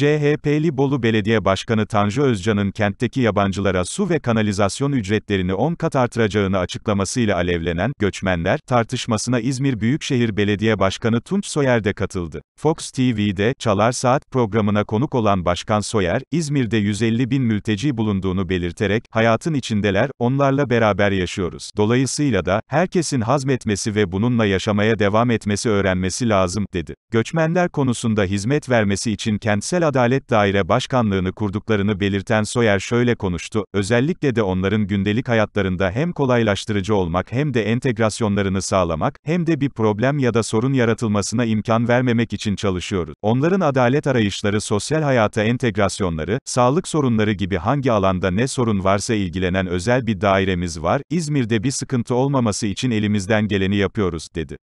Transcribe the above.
CHP'li Bolu Belediye Başkanı Tanju Özcan'ın kentteki yabancılara su ve kanalizasyon ücretlerini 10 kat artıracağını açıklamasıyla alevlenen göçmenler tartışmasına İzmir Büyükşehir Belediye Başkanı Tunç Soyer de katıldı. Fox TV'de Çalar Saat programına konuk olan Başkan Soyer, İzmir'de 150 bin mülteci bulunduğunu belirterek, hayatın içindeler, onlarla beraber yaşıyoruz. Dolayısıyla da, herkesin hazmetmesi ve bununla yaşamaya devam etmesi öğrenmesi lazım, dedi. Göçmenler konusunda hizmet vermesi için kentsel Adalet Daire Başkanlığını kurduklarını belirten Soyer şöyle konuştu, özellikle de onların gündelik hayatlarında hem kolaylaştırıcı olmak hem de entegrasyonlarını sağlamak, hem de bir problem ya da sorun yaratılmasına imkan vermemek için çalışıyoruz. Onların adalet arayışları sosyal hayata entegrasyonları, sağlık sorunları gibi hangi alanda ne sorun varsa ilgilenen özel bir dairemiz var, İzmir'de bir sıkıntı olmaması için elimizden geleni yapıyoruz, dedi.